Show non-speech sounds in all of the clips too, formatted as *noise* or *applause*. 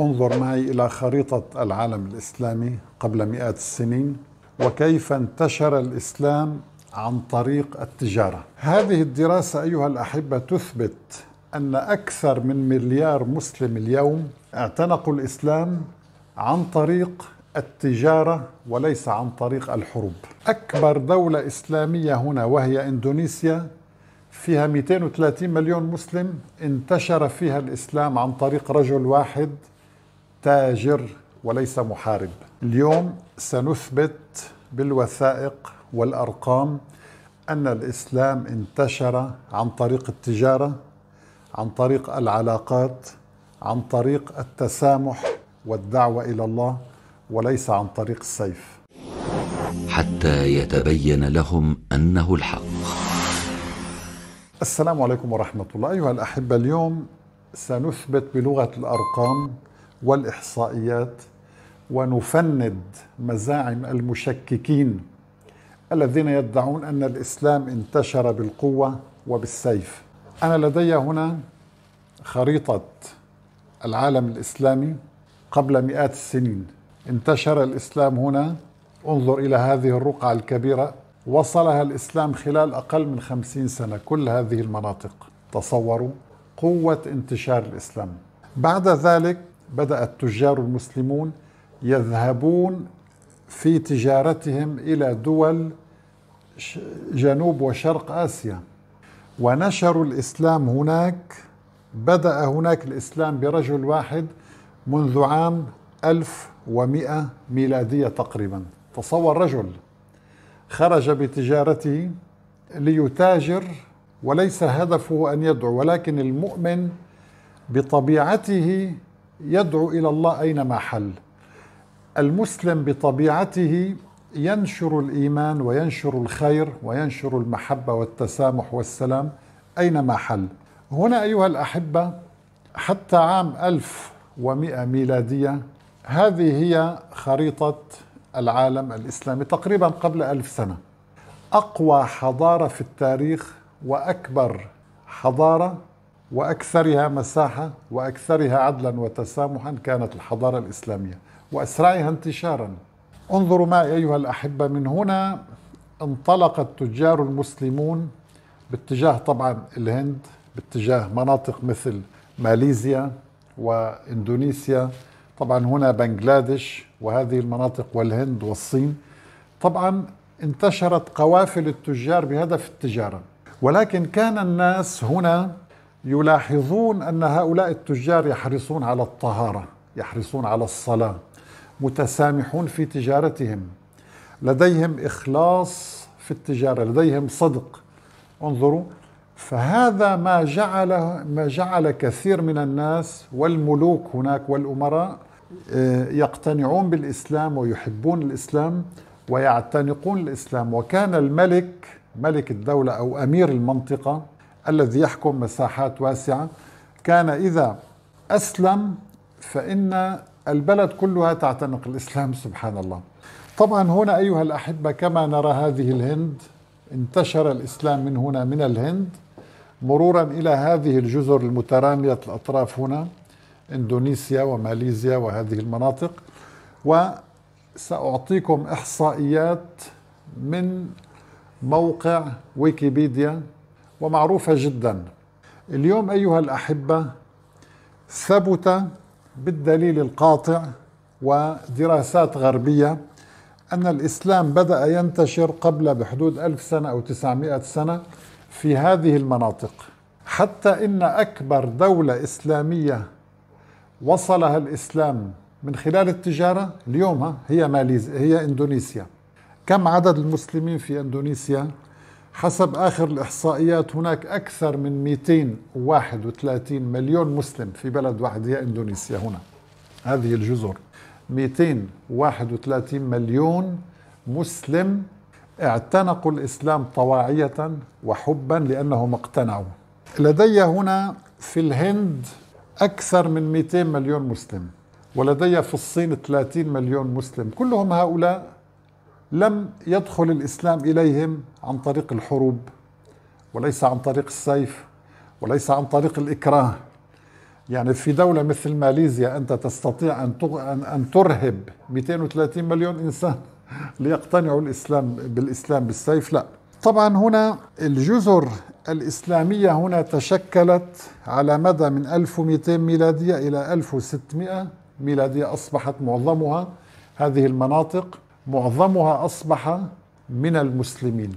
انظر معي إلى خريطة العالم الإسلامي قبل مئات السنين وكيف انتشر الإسلام عن طريق التجارة هذه الدراسة أيها الأحبة تثبت أن أكثر من مليار مسلم اليوم اعتنقوا الإسلام عن طريق التجارة وليس عن طريق الحروب أكبر دولة إسلامية هنا وهي إندونيسيا فيها 230 مليون مسلم انتشر فيها الإسلام عن طريق رجل واحد تاجر وليس محارب اليوم سنثبت بالوثائق والارقام ان الاسلام انتشر عن طريق التجاره عن طريق العلاقات عن طريق التسامح والدعوه الى الله وليس عن طريق السيف حتى يتبين لهم انه الحق السلام عليكم ورحمه الله ايها الاحبه اليوم سنثبت بلغه الارقام والإحصائيات ونفند مزاعم المشككين الذين يدعون أن الإسلام انتشر بالقوة وبالسيف أنا لدي هنا خريطة العالم الإسلامي قبل مئات السنين انتشر الإسلام هنا انظر إلى هذه الرقعة الكبيرة وصلها الإسلام خلال أقل من خمسين سنة كل هذه المناطق تصوروا قوة انتشار الإسلام بعد ذلك بدأ التجار المسلمون يذهبون في تجارتهم إلى دول جنوب وشرق آسيا ونشروا الإسلام هناك بدأ هناك الإسلام برجل واحد منذ عام 1100 ميلادية تقريبا تصور رجل خرج بتجارته ليتاجر وليس هدفه أن يدعو ولكن المؤمن بطبيعته يدعو الى الله اينما حل المسلم بطبيعته ينشر الايمان وينشر الخير وينشر المحبه والتسامح والسلام اينما حل هنا ايها الاحبه حتى عام 1100 ميلاديه هذه هي خريطه العالم الاسلامي تقريبا قبل ألف سنه اقوى حضاره في التاريخ واكبر حضاره واكثرها مساحه واكثرها عدلا وتسامحا كانت الحضاره الاسلاميه واسرعها انتشارا انظروا معي ايها الاحبه من هنا انطلق التجار المسلمون باتجاه طبعا الهند باتجاه مناطق مثل ماليزيا واندونيسيا طبعا هنا بنغلاديش وهذه المناطق والهند والصين طبعا انتشرت قوافل التجار بهدف التجاره ولكن كان الناس هنا يلاحظون ان هؤلاء التجار يحرصون على الطهاره يحرصون على الصلاه متسامحون في تجارتهم لديهم اخلاص في التجاره لديهم صدق انظروا فهذا ما جعل ما جعل كثير من الناس والملوك هناك والامراء آه، يقتنعون بالاسلام ويحبون الاسلام ويعتنقون الاسلام وكان الملك ملك الدوله او امير المنطقه الذي يحكم مساحات واسعة كان إذا أسلم فإن البلد كلها تعتنق الإسلام سبحان الله طبعا هنا أيها الأحبة كما نرى هذه الهند انتشر الإسلام من هنا من الهند مرورا إلى هذه الجزر المترامية الأطراف هنا إندونيسيا وماليزيا وهذه المناطق وسأعطيكم إحصائيات من موقع ويكيبيديا ومعروفة جدا اليوم أيها الأحبة ثبت بالدليل القاطع ودراسات غربية أن الإسلام بدأ ينتشر قبل بحدود ألف سنة أو تسعمائة سنة في هذه المناطق حتى إن أكبر دولة إسلامية وصلها الإسلام من خلال التجارة اليوم هي ماليزيا هي إندونيسيا كم عدد المسلمين في إندونيسيا؟ حسب آخر الإحصائيات هناك أكثر من 231 مليون مسلم في بلد واحد هي إندونيسيا هنا هذه الجزر 231 مليون مسلم اعتنقوا الإسلام طواعية وحبا لأنهم اقتنعوا لدي هنا في الهند أكثر من 200 مليون مسلم ولدي في الصين 30 مليون مسلم كلهم هؤلاء لم يدخل الإسلام إليهم عن طريق الحروب وليس عن طريق السيف وليس عن طريق الإكراه يعني في دولة مثل ماليزيا أنت تستطيع أن أن ترهب 230 مليون إنسان *laughs* ليقتنعوا الإسلام بالإسلام بالسيف لا طبعا هنا الجزر الإسلامية هنا تشكلت على مدى من 1200 ميلادية إلى 1600 ميلادية أصبحت معظمها هذه المناطق معظمها اصبح من المسلمين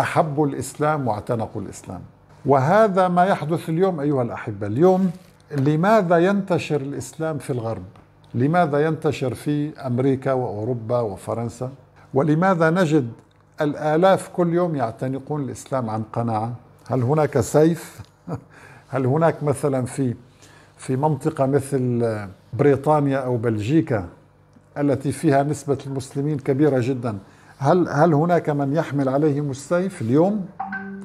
احبوا الاسلام واعتنقوا الاسلام وهذا ما يحدث اليوم ايها الاحبه اليوم لماذا ينتشر الاسلام في الغرب لماذا ينتشر في امريكا واوروبا وفرنسا ولماذا نجد الالاف كل يوم يعتنقون الاسلام عن قناعه هل هناك سيف *laughs* هل هناك مثلا في في منطقه مثل بريطانيا او بلجيكا التي فيها نسبة المسلمين كبيرة جدا هل هل هناك من يحمل عليهم السيف اليوم؟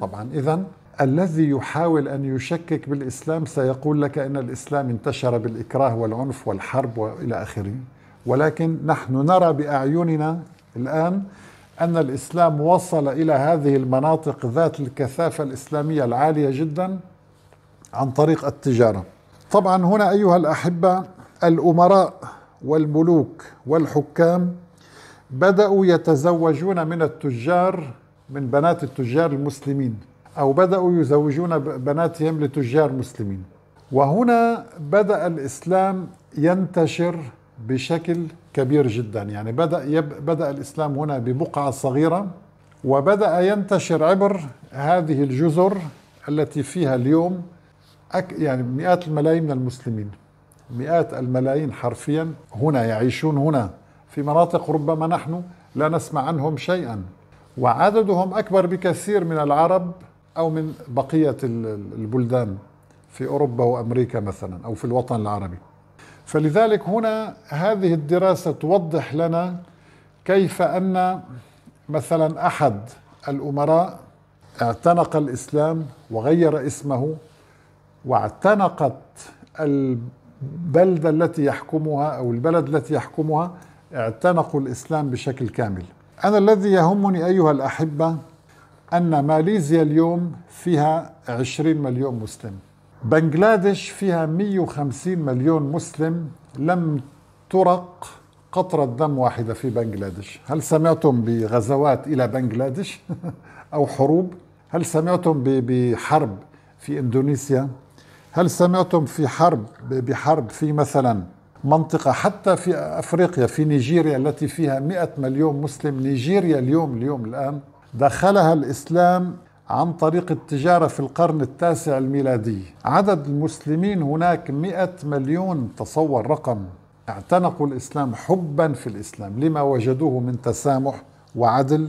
طبعا إذا الذي يحاول أن يشكك بالإسلام سيقول لك أن الإسلام انتشر بالإكراه والعنف والحرب وإلى آخره ولكن نحن نرى بأعيننا الآن أن الإسلام وصل إلى هذه المناطق ذات الكثافة الإسلامية العالية جدا عن طريق التجارة طبعا هنا أيها الأحبة الأمراء والملوك والحكام بدأوا يتزوجون من التجار من بنات التجار المسلمين أو بدأوا يزوجون بناتهم لتجار مسلمين وهنا بدأ الإسلام ينتشر بشكل كبير جدا يعني بدأ يب بدأ الإسلام هنا ببقعة صغيرة وبدأ ينتشر عبر هذه الجزر التي فيها اليوم أك يعني مئات الملايين من المسلمين مئات الملايين حرفيا هنا يعيشون هنا في مناطق ربما نحن لا نسمع عنهم شيئا وعددهم اكبر بكثير من العرب او من بقيه البلدان في اوروبا وامريكا مثلا او في الوطن العربي. فلذلك هنا هذه الدراسه توضح لنا كيف ان مثلا احد الامراء اعتنق الاسلام وغير اسمه واعتنقت البلدة التي يحكمها أو البلد التي يحكمها اعتنقوا الإسلام بشكل كامل أنا الذي يهمني أيها الأحبة أن ماليزيا اليوم فيها 20 مليون مسلم بنغلاديش فيها 150 مليون مسلم لم ترق قطرة دم واحدة في بنغلاديش هل سمعتم بغزوات إلى بنغلاديش *laughs* أو حروب هل سمعتم بحرب في إندونيسيا هل سمعتم في حرب بحرب في مثلا منطقة حتى في أفريقيا في نيجيريا التي فيها مئة مليون مسلم نيجيريا اليوم اليوم الآن دخلها الإسلام عن طريق التجارة في القرن التاسع الميلادي عدد المسلمين هناك مئة مليون تصور رقم اعتنقوا الإسلام حبا في الإسلام لما وجدوه من تسامح وعدل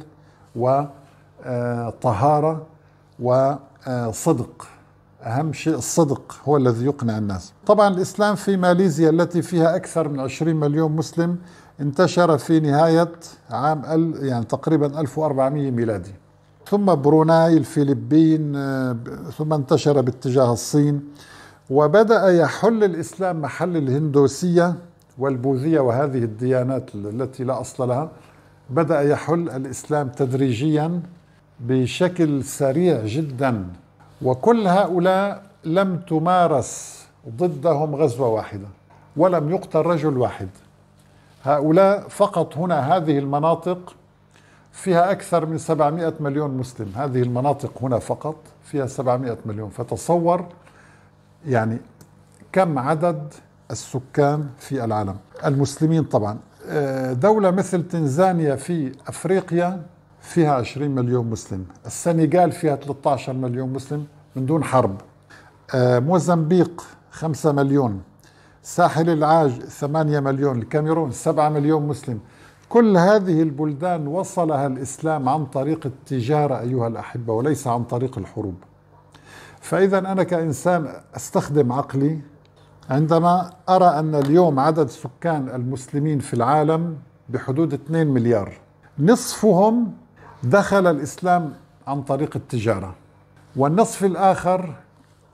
وطهارة آه، وصدق آه، أهم شيء الصدق هو الذي يقنع الناس طبعا الإسلام في ماليزيا التي فيها أكثر من 20 مليون مسلم انتشر في نهاية عام يعني تقريبا 1400 ميلادي ثم بروناي الفلبين آه، ثم انتشر باتجاه الصين وبدأ يحل الإسلام محل الهندوسية والبوذية وهذه الديانات التي لا أصل لها بدأ يحل الإسلام تدريجيا بشكل سريع جدا وكل هؤلاء لم تمارس ضدهم غزوة واحدة ولم يقتل رجل واحد هؤلاء فقط هنا هذه المناطق فيها أكثر من 700 مليون مسلم هذه المناطق هنا فقط فيها 700 مليون فتصور يعني كم عدد السكان في العالم المسلمين طبعا آه، دولة مثل تنزانيا في أفريقيا فيها 20 مليون مسلم السنغال فيها 13 مليون مسلم من دون حرب آه، موزمبيق 5 مليون ساحل العاج 8 مليون الكاميرون 7 مليون مسلم كل هذه البلدان وصلها الإسلام عن طريق التجارة أيها الأحبة وليس عن طريق الحروب فإذا أنا كإنسان أستخدم عقلي عندما أرى أن اليوم عدد سكان المسلمين في العالم بحدود 2 مليار نصفهم دخل الإسلام عن طريق التجارة والنصف الآخر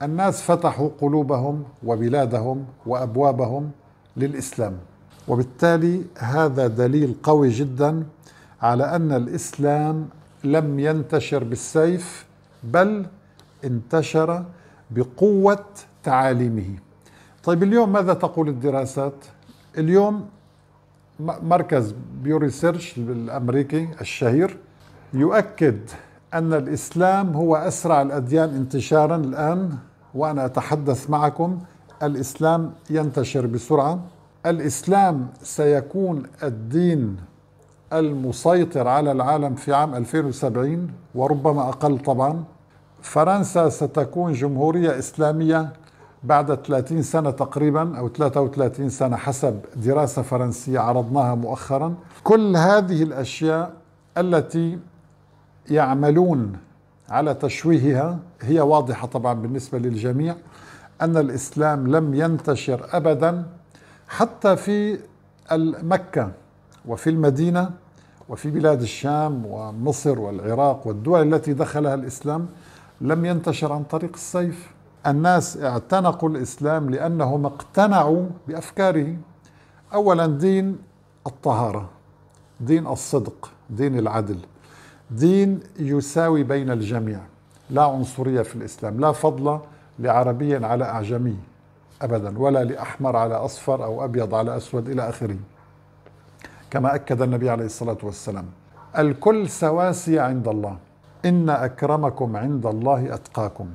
الناس فتحوا قلوبهم وبلادهم وأبوابهم للإسلام وبالتالي هذا دليل قوي جدا على أن الإسلام لم ينتشر بالسيف بل انتشر بقوة تعاليمه طيب اليوم ماذا تقول الدراسات؟ اليوم مركز بيوري سيرش الأمريكي الشهير يؤكد أن الإسلام هو أسرع الأديان انتشارا الآن وأنا أتحدث معكم الإسلام ينتشر بسرعة الإسلام سيكون الدين المسيطر على العالم في عام 2070 وربما أقل طبعا فرنسا ستكون جمهورية إسلامية بعد 30 سنة تقريبا أو 33 سنة حسب دراسة فرنسية عرضناها مؤخرا كل هذه الأشياء التي يعملون على تشويهها هي واضحة طبعا بالنسبة للجميع أن الإسلام لم ينتشر أبدا حتى في مكة وفي المدينة وفي بلاد الشام ومصر والعراق والدول التي دخلها الإسلام لم ينتشر عن طريق السيف الناس اعتنقوا الإسلام لأنهم اقتنعوا بأفكاره أولا دين الطهارة دين الصدق دين العدل دين يساوي بين الجميع لا عنصرية في الإسلام لا فضل لعربي على أعجمي أبدا ولا لأحمر على أصفر أو أبيض على أسود إلى آخره كما أكد النبي عليه الصلاة والسلام الكل سواسي عند الله إن أكرمكم عند الله أتقاكم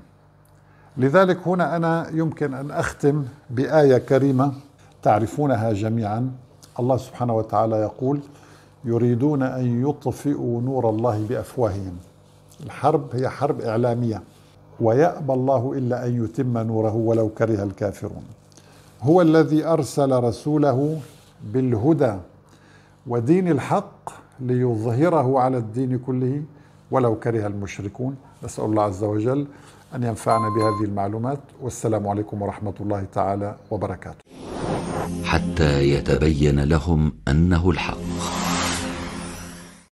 لذلك هنا أنا يمكن أن أختم بآية كريمة تعرفونها جميعا الله سبحانه وتعالى يقول يريدون أن يطفئوا نور الله بأفواههم الحرب هي حرب إعلامية ويأبى الله إلا أن يتم نوره ولو كره الكافرون هو الذي أرسل رسوله بالهدى ودين الحق ليظهره على الدين كله ولو كره المشركون نسأل الله عز وجل أن ينفعنا بهذه المعلومات والسلام عليكم ورحمة الله تعالى وبركاته حتى يتبين لهم أنه الحق